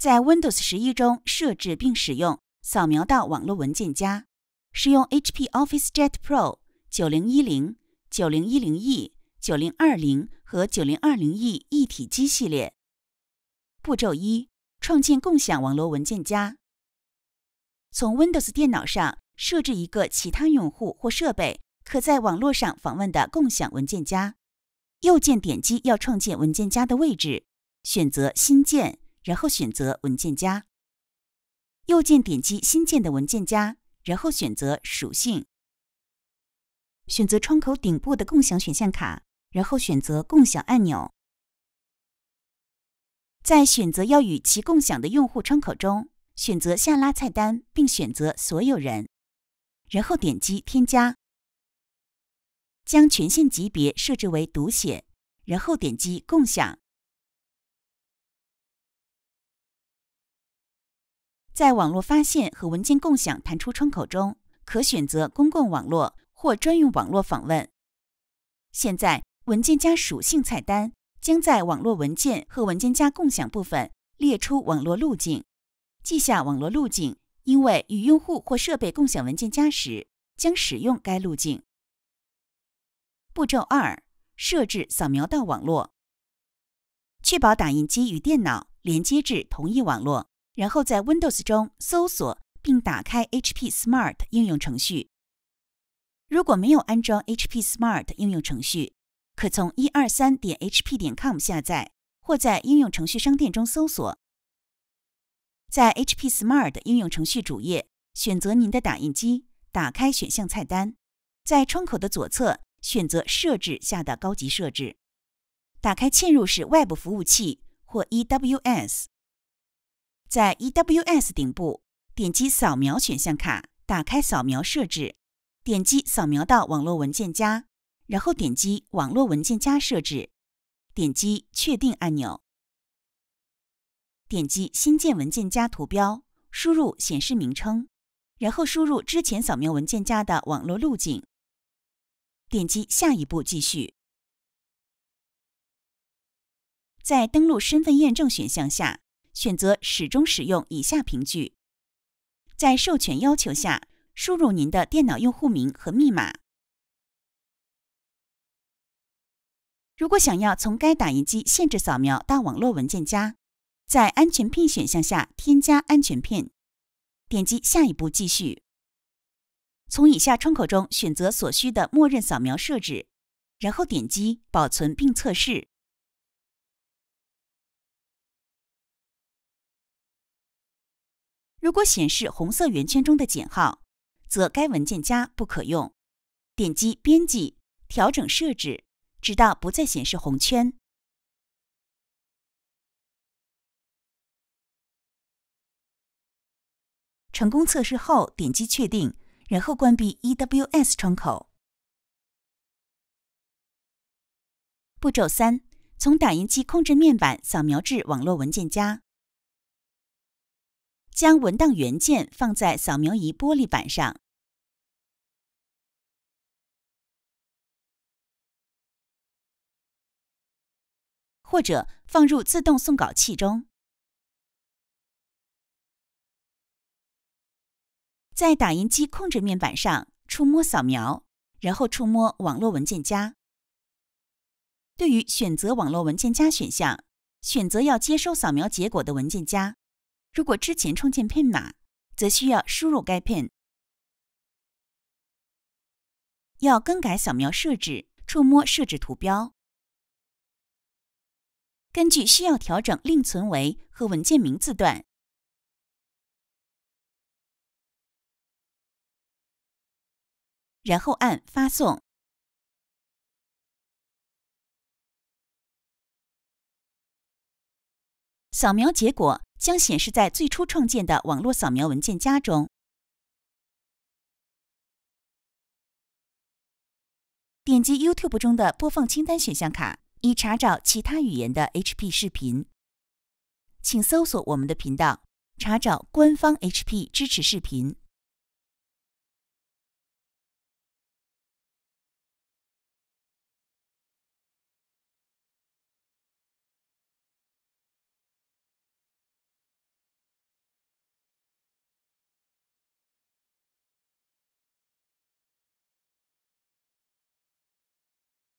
在 Windows 十一中设置并使用扫描到网络文件夹，使用 HP OfficeJet Pro 9010、9010e、9020和 9020e 一体机系列。步骤一：创建共享网络文件夹。从 Windows 电脑上设置一个其他用户或设备可在网络上访问的共享文件夹。右键点击要创建文件夹的位置，选择新建。然后选择文件夹，右键点击新建的文件夹，然后选择属性。选择窗口顶部的共享选项卡，然后选择共享按钮。在选择要与其共享的用户窗口中，选择下拉菜单并选择所有人，然后点击添加。将权限级别设置为读写，然后点击共享。在网络发现和文件共享弹出窗口中，可选择公共网络或专用网络访问。现在，文件夹属性菜单将在网络文件和文件夹共享部分列出网络路径。记下网络路径，因为与用户或设备共享文件夹时将使用该路径。步骤二：设置扫描到网络。确保打印机与电脑连接至同一网络。然后在 Windows 中搜索并打开 HP Smart 应用程序。如果没有安装 HP Smart 应用程序，可从 123. 点 .hp. 点 .com 下载，或在应用程序商店中搜索。在 HP Smart 应用程序主页，选择您的打印机，打开选项菜单，在窗口的左侧选择设置下的高级设置，打开嵌入式 Web 服务器或 EWS。在 EWS 顶部点击“扫描”选项卡，打开扫描设置，点击“扫描到网络文件夹”，然后点击“网络文件夹设置”，点击“确定”按钮，点击“新建文件夹”图标，输入显示名称，然后输入之前扫描文件夹的网络路径，点击“下一步”继续。在登录身份验证选项下。选择始终使用以下凭据，在授权要求下输入您的电脑用户名和密码。如果想要从该打印机限制扫描到网络文件夹，在安全片选项下添加安全片，点击下一步继续。从以下窗口中选择所需的默认扫描设置，然后点击保存并测试。如果显示红色圆圈中的减号，则该文件夹不可用。点击编辑，调整设置，直到不再显示红圈。成功测试后，点击确定，然后关闭 EWS 窗口。步骤三：从打印机控制面板扫描至网络文件夹。将文档原件放在扫描仪玻璃板上，或者放入自动送稿器中。在打印机控制面板上触摸“扫描”，然后触摸“网络文件夹”。对于选择“网络文件夹”选项，选择要接收扫描结果的文件夹。如果之前创建 PIN 码，则需要输入该 PIN。要更改扫描设置，触摸设置图标。根据需要调整另存为和文件名字段，然后按发送。扫描结果。将显示在最初创建的网络扫描文件夹中。点击 YouTube 中的播放清单选项卡，以查找其他语言的 HP 视频。请搜索我们的频道，查找官方 HP 支持视频。